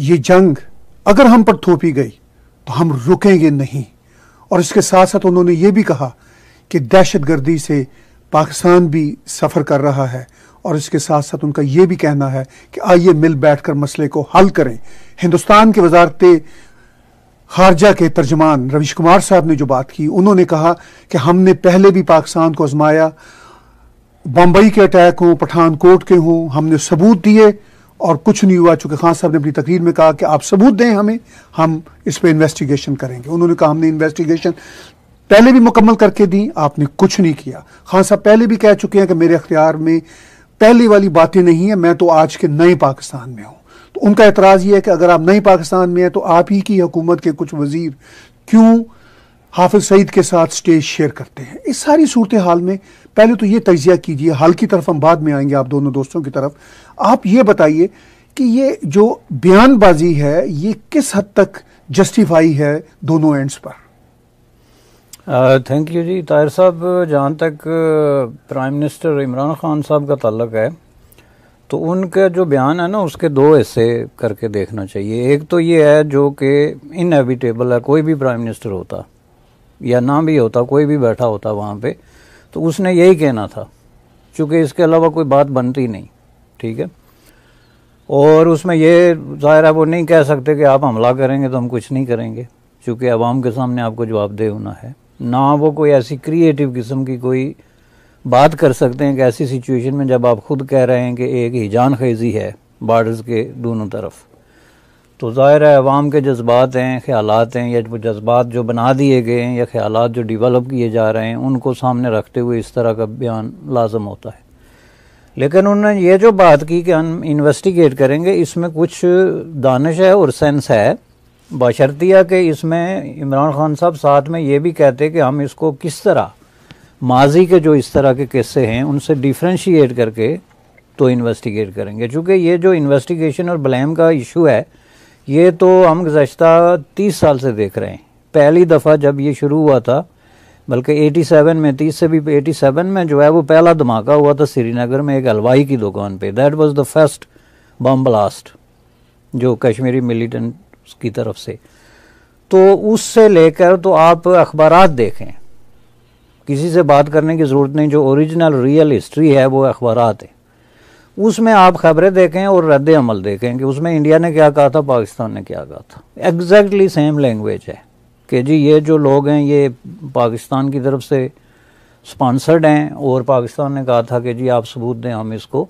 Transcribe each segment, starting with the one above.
ये जंग अगर हम पर थोपी गई तो हम रुकेंगे नहीं और इसके साथ साथ उन्होंने ये भी कहा कि दहशत गर्दी से पाकिस्तान भी सफ़र कर रहा है और इसके साथ साथ उनका ये भी कहना है कि आइए मिल बैठ कर मसले को हल करें हिंदुस्तान के वजारत खारजा के तर्जमान रविश कुमार साहब ने जो बात की उन्होंने कहा कि हमने पहले भी पाकिस्तान को आजमाया बम्बई के अटैक हों पठानकोट के हों हमने सबूत दिए और कुछ नहीं हुआ चूंकि खान साहब ने अपनी तकरीर में कहा कि आप सबूत दें हमें हम इस पर इन्वेस्टिगेशन करेंगे उन्होंने कहा हमने इन्वेस्टिगेशन पहले भी मुकम्मल करके दी आपने कुछ नहीं किया खान साहब पहले भी कह चुके हैं कि मेरे अख्तियार में पहले वाली बातें नहीं है मैं तो आज के नए पाकिस्तान में हूँ तो उनका एतराज़ यह है कि अगर आप नए पाकिस्तान में हैं तो आप ही की हुकूमत के कुछ वजीर क्यों हाफिज सईद के साथ स्टेज शेयर करते हैं इस सारी सूरत हाल में पहले तो ये तजिया कीजिए हाल की तरफ हम बाद में आएंगे आप दोनों दोस्तों की तरफ आप ये बताइए कि ये जो बयानबाजी है ये किस हद तक जस्टिफाई है दोनों एंड्स पर thank uh, you ji Tahir साहब जहाँ तक prime uh, minister Imran Khan साहब का ताल्लक है तो उनका जो बयान है ना उसके दो हिस्से करके देखना चाहिए एक तो ये है जो कि इनएविटेबल है कोई भी प्राइम मिनिस्टर होता या ना भी होता कोई भी बैठा होता वहाँ पे तो उसने यही कहना था क्योंकि इसके अलावा कोई बात बनती नहीं ठीक है और उसमें ये ज़ाहिर है वो नहीं कह सकते कि आप हमला करेंगे तो हम कुछ नहीं करेंगे चूँकि आवाम के सामने आपको जवाब दे होना है ना वो कोई ऐसी क्रिएटिव किस्म की कोई बात कर सकते हैं कि ऐसी सिचुएशन में जब आप खुद कह रहे हैं कि एक ही जान खेजी है बॉर्डर्स के दोनों तरफ तो ज़ाहिर है अवाम के जज्बात हैं ख्याल हैं या वो जज्बात जो बना दिए गए हैं या ख्याल जो डिवेलप किए जा रहे हैं उनको सामने रखते हुए इस तरह का बयान लाजम होता है लेकिन उन्होंने ये जो बात की कि हम इन्वेस्टिगेट करेंगे इसमें कुछ दानश है और सेंस है बशरतिया के इसमें इमरान खान साहब साथ में ये भी कहते कि हम इसको किस तरह माजी के जो इस तरह के किस्से हैं उनसे डिफ्रेंशिएट करके तो इन्वेस्टिगेट करेंगे चूँकि ये जो इन्वेस्टिगेशन और ब्लेम का इशू है ये तो हम गुज्त तीस साल से देख रहे हैं पहली दफ़ा जब ये शुरू हुआ था बल्कि 87 में तीस से भी 87 में जो है वो पहला धमाका हुआ था श्रीनगर में एक हलवाई की दुकान पे that was the first bomb blast जो कश्मीरी मिलिटेंट की तरफ से तो उससे लेकर तो आप अखबार देखें किसी से बात करने की ज़रूरत नहीं जो ओरिजिनल रियल हिस्ट्री है वो अखबार है उसमें आप खबरें देखें और रद्द अमल देखें कि उसमें इंडिया ने क्या कहा था पाकिस्तान ने क्या कहा था एग्जैक्टली सेम लैंग्वेज है कि जी ये जो लोग हैं ये पाकिस्तान की तरफ से स्पॉन्सर्ड हैं और पाकिस्तान ने कहा था कि जी आप सबूत दें हम इसको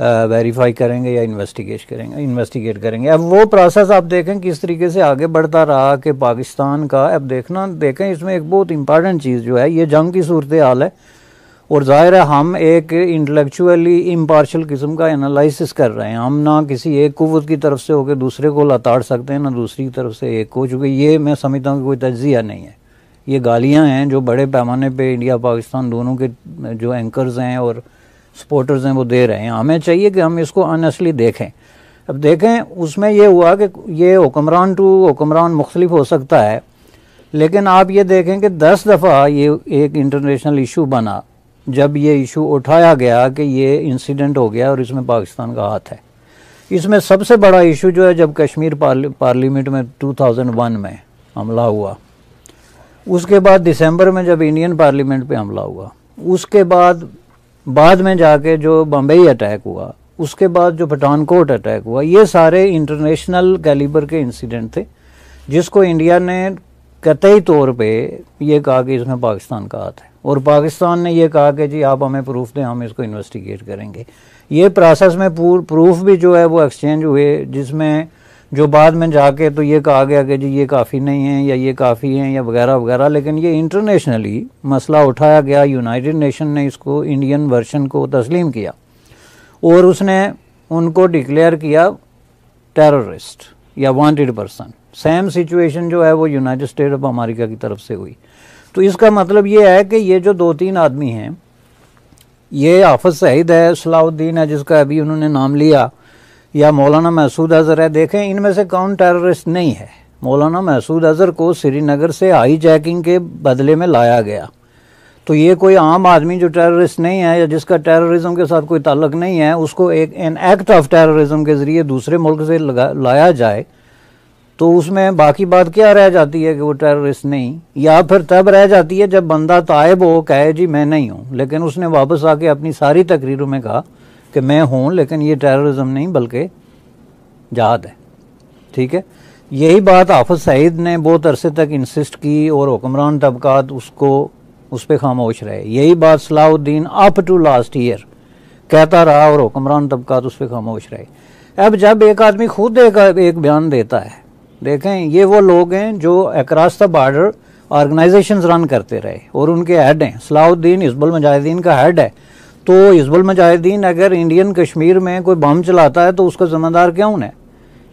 वेरीफाई करेंगे या इन्वेस्टिगेट करेंगे इन्वेस्टिगेट करेंगे अब वो प्रोसेस आप देखें किस तरीके से आगे बढ़ता रहा कि पाकिस्तान का अब देखना देखें इसमें एक बहुत इंपॉर्टेंट चीज़ जो है ये जंग की सूरत हाल है और ज़ाहिर है हम एक इंटेलेक्चुअली इम्पार्शल किस्म का एनालिसिस कर रहे हैं हम ना किसी एक कुत की तरफ से होकर दूसरे को लताड़ सकते हैं ना दूसरी तरफ से एक को चूँकि ये मैं समझता हूँ कि कोई तजिया नहीं है ये गालियाँ हैं जो बड़े पैमाने पर इंडिया पाकिस्तान दोनों के जो एंकर्स हैं और सपोर्टर्स हैं वो दे रहे हैं हमें चाहिए कि हम इसको अनसली देखें अब देखें उसमें यह हुआ कि ये हुक्मरान टू हुक्मरान मुख्तलिफ हो सकता है लेकिन आप ये देखें कि दस दफ़ा ये एक इंटरनेशनल इशू बना जब ये इशू उठाया गया कि ये इंसिडेंट हो गया और इसमें पाकिस्तान का हाथ है इसमें सबसे बड़ा इशू जो है जब कश्मीर पार्लियामेंट में 2001 में हमला हुआ उसके बाद दिसंबर में जब इंडियन पार्लियामेंट पे हमला हुआ उसके बाद बाद में जाके जो बम्बई अटैक हुआ उसके बाद जो पठानकोट अटैक हुआ ये सारे इंटरनेशनल कैलिबर के इंसिडेंट थे जिसको इंडिया ने कतई तौर पे ये कहा कि इसमें पाकिस्तान का हाथ है और पाकिस्तान ने यह कहा कि जी आप हमें प्रूफ दें हम इसको इन्वेस्टिगेट करेंगे ये प्रोसेस में प्रूफ भी जो है वो एक्सचेंज हुए जिसमें जो बाद में जाके तो ये कहा गया कि जी ये काफ़ी नहीं है या ये काफ़ी हैं या वगैरह वगैरह लेकिन ये इंटरनेशनली मसला उठाया गया यूनाइटेड नेशन ने इसको इंडियन वर्शन को तस्लीम किया और उसने उनको डिक्लेयर किया टेररिस्ट या वांटेड पर्सन सेम सिचुएशन जो है वो यूनाइटेड स्टेट ऑफ अमेरिका की तरफ से हुई तो इसका मतलब ये है कि ये जो दो तीन आदमी हैं ये हाफज सहीद है सलाउद्दीन है जिसका अभी उन्होंने नाम लिया या मौलाना महसूद अजहर है देखें इनमें से कौन टेररिस्ट नहीं है मौलाना महसूद अजहर को श्रीनगर से हाई जैकिंग के बदले में लाया गया तो ये कोई आम आदमी जो टेररिस्ट नहीं है या जिसका टेररिज्म के साथ कोई ताल्लुक नहीं है उसको एक एन एक्ट ऑफ टेररिज्म के ज़रिए दूसरे मुल्क से लाया जाए तो उसमें बाकी बात क्या रह जाती है कि वो टेररिस्ट नहीं या फिर तब रह जाती है जब बंदा तायब हो कहे जी मैं नहीं हूँ लेकिन उसने वापस आके अपनी सारी तकरीरों में कहा कि मैं हूँ लेकिन ये टेररिज्म नहीं बल्कि जहाद है ठीक है यही बात हाफज सईद ने बहुत अरसे तक इंसिस्ट की और हुक्मरान तबकात उसको उस पर खामोश रहे यही बात Salahuddin up to last year कहता रहा और हुक्मरान तबकात उस पर खामोश रहे अब जब एक आदमी खुद एक, एक बयान देता है देखें ये वो लोग हैं जो across the border organisation run करते रहे और उनके हेड हैं सलाउद्दीन हिजबुल मुजाहिदीन का हेड है तो हिजबुल मुजाहिदीन अगर इंडियन कश्मीर में कोई बम चलाता है तो उसका जिम्मेदार क्यों है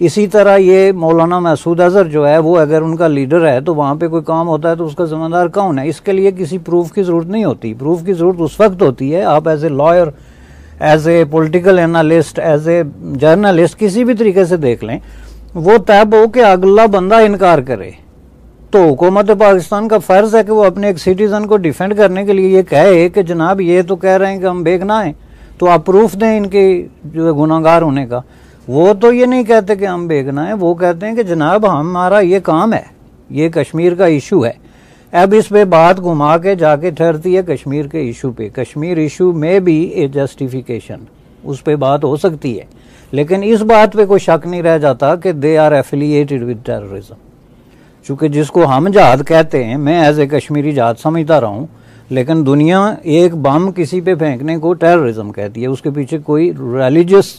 इसी तरह ये मौलाना मसूद अजहर जो है वो अगर उनका लीडर है तो वहाँ पे कोई काम होता है तो उसका जिम्मेदार कौन है इसके लिए किसी प्रूफ की ज़रूरत नहीं होती प्रूफ की ज़रूरत उस वक्त होती है आप as a lawyer as a political analyst as a journalist किसी भी तरीके से देख लें वो तय हो कि अगला बंदा इनकार करे तो हुकूमत पाकिस्तान का फ़र्ज़ है कि वो अपने एक सिटीज़न को डिफेंड करने के लिए ये कहे कि जनाब ये तो कह रहे हैं कि हम बेगना हैं तो आप प्रूफ दें इनके जो है गुनागार होने का वो तो ये नहीं कहते कि हम बेगना हैं वो कहते हैं कि जनाब हमारा ये काम है ये कश्मीर का इशू है अब इस पर बात घुमा के जाके ठहरती है कश्मीर के इशू पे कश्मीर इशू में भी ए जस्टिफिकेशन उस पर बात हो सकती है लेकिन इस बात पे कोई शक नहीं रह जाता कि they are affiliated with terrorism चूंकि जिसको हम जहाद कहते हैं मैं एज ए कश्मीरी जहाद समझता रहा हूँ लेकिन दुनिया एक बम किसी पे फेंकने को टेररिज्म कहती है उसके पीछे कोई रिलीजियस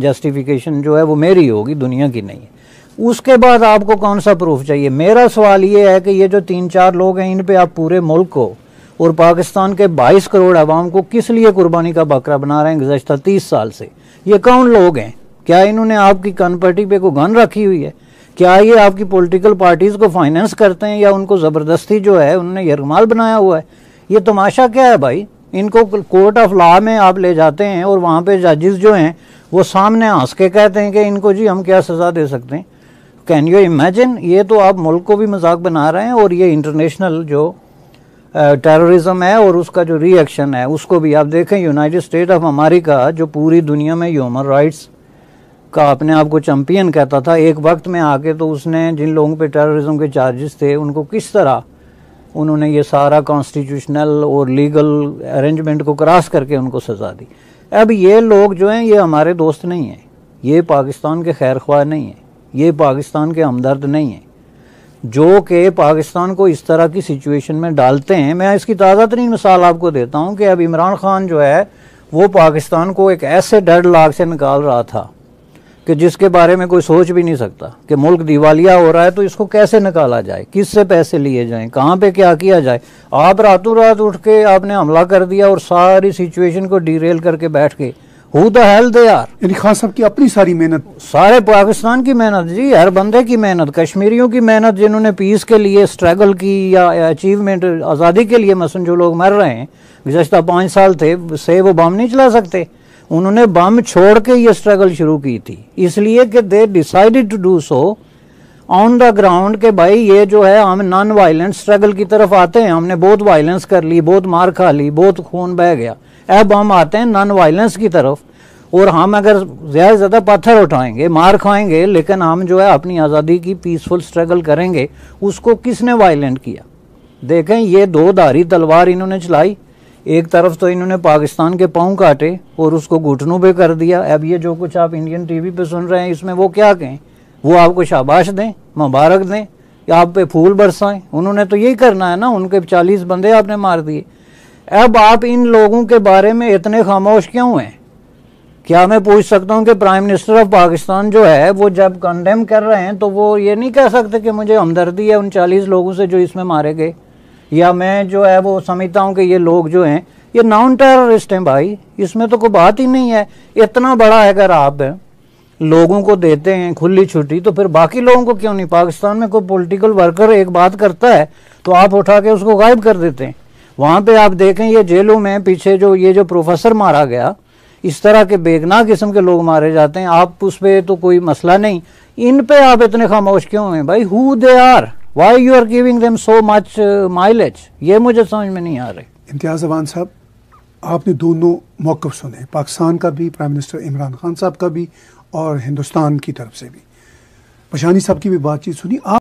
जस्टिफिकेशन जो है वो मेरी होगी दुनिया की नहीं है उसके बाद आपको कौन सा प्रूफ चाहिए मेरा सवाल ये है कि ये जो तीन चार लोग हैं इन पे आप पूरे मुल्क को और पाकिस्तान के 22 करोड़ आवाम को किस लिए कुर्बानी का बकरा बना रहे हैं गुजशत तीस साल से ये कौन लोग हैं क्या इन्होंने आपकी कनपट्टी पे को गन रखी हुई है क्या ये आपकी पॉलिटिकल पार्टीज़ को फाइनेंस करते हैं या उनको ज़बरदस्ती जो है उन्होंने यरमाल बनाया हुआ है ये तमाशा क्या है भाई इनको कोर्ट ऑफ लॉ में आप ले जाते हैं और वहाँ पे जजेस जो हैं वो सामने हंस के कहते हैं कि इनको जी हम क्या सज़ा दे सकते हैं कैन यू इमेजिन ये तो आप मुल्क को भी मजाक बना रहे हैं और ये इंटरनेशनल जो टेररिज्म है और उसका जो रिएक्शन है उसको भी आप देखें यूनाइटेड स्टेट ऑफ अमेरिका जो पूरी दुनिया में ह्यूमन राइट्स का अपने आप को चैम्पियन कहता था एक वक्त में आके तो उसने जिन लोगों पे टेररिज्म के चार्जेस थे उनको किस तरह उन्होंने ये सारा कॉन्स्टिट्यूशनल और लीगल अरेंजमेंट को क्रॉस करके उनको सज़ा दी अब ये लोग जो हैं ये हमारे दोस्त नहीं हैं ये पाकिस्तान के खैर नहीं हैं ये पाकिस्तान के हमदर्द नहीं हैं जो कि पाकिस्तान को इस तरह की सिचुएशन में डालते हैं मैं इसकी ताज़ा तरीन मिसाल आपको देता हूँ कि अब इमरान खान जो है वो पाकिस्तान को एक ऐसे डेढ़ लाख से निकाल रहा था कि जिसके बारे में कोई सोच भी नहीं सकता कि मुल्क दिवालिया हो रहा है तो इसको कैसे निकाला जाए किस से पैसे लिए जाएं कहाँ पे क्या किया जाए आप रातों रात उठ के आपने हमला कर दिया और सारी सिचुएशन को डीरेल करके बैठ के who the hell they are यानी खान साहब की अपनी सारी मेहनत सारे पाकिस्तान की मेहनत जी हर बंदे की मेहनत कश्मीरियों की मेहनत जिन्होंने पीस के लिए स्ट्रगल की या अचीवमेंट आज़ादी के लिए मसन जो लोग मर रहे हैं गुजशत पाँच साल थे से वो बम नहीं चला सकते उन्होंने बम छोड़ के ये स्ट्रगल शुरू की थी इसलिए कि they decided to do so on the ground के भाई ये जो है हम नॉन वायलेंस स्ट्रगल की तरफ आते हैं हमने बहुत वायलेंस कर ली बहुत मार खा ली बहुत खून बह गया अब हम आते हैं नॉन वायलेंस की तरफ और हम अगर ज़्यादा से ज़्यादा पत्थर उठाएंगे मार खाएंगे लेकिन हम जो है अपनी आज़ादी की पीसफुल स्ट्रगल करेंगे उसको किसने वायलेंट किया देखें ये दो धारी तलवार इन्होंने चलाई एक तरफ तो इन्होंने पाकिस्तान के पाँव काटे और उसको घुटनों पे कर दिया अब ये जो कुछ आप इंडियन टीवी पे सुन रहे हैं इसमें वो क्या कहें वो आपको शाबाश दें मुबारक दें या आप पे फूल बरसाएं उन्होंने तो यही करना है ना उनके चालीस बंदे आपने मार दिए अब आप इन लोगों के बारे में इतने खामोश क्यों हैं क्या मैं पूछ सकता हूं कि प्राइम मिनिस्टर ऑफ पाकिस्तान जो है वो जब कंडेम कर रहे हैं तो वो ये नहीं कह सकते कि मुझे हमदर्दी है उन चालीस लोगों से जो इसमें मारे गए या मैं जो है वो समझता हूँ कि ये लोग जो हैं ये नॉन टेररिस्ट हैं भाई इसमें तो कोई बात ही नहीं है इतना बड़ा है अगर आप लोगों को देते हैं खुली छुट्टी तो फिर बाकी लोगों को क्यों नहीं पाकिस्तान में कोई पॉलिटिकल वर्कर एक बात करता है तो आप उठा के उसको गायब कर देते हैं वहाँ पे आप देखें ये जेलों में पीछे जो ये जो प्रोफेसर मारा गया इस तरह के बेगना किस्म के लोग मारे जाते हैं आप उस पर तो कोई मसला नहीं इन पे आप इतने खामोश क्यों हैं भाई who they are why you are giving them so much mileage ये मुझे समझ में नहीं आ रही इम्तियाज़ अवान साहब आपने दोनों मौक़ सुने पाकिस्तान का भी प्राइम मिनिस्टर इमरान खान साहब का भी और हिंदुस्तान की तरफ से भी पशानी साहब की भी बातचीत सुनी आप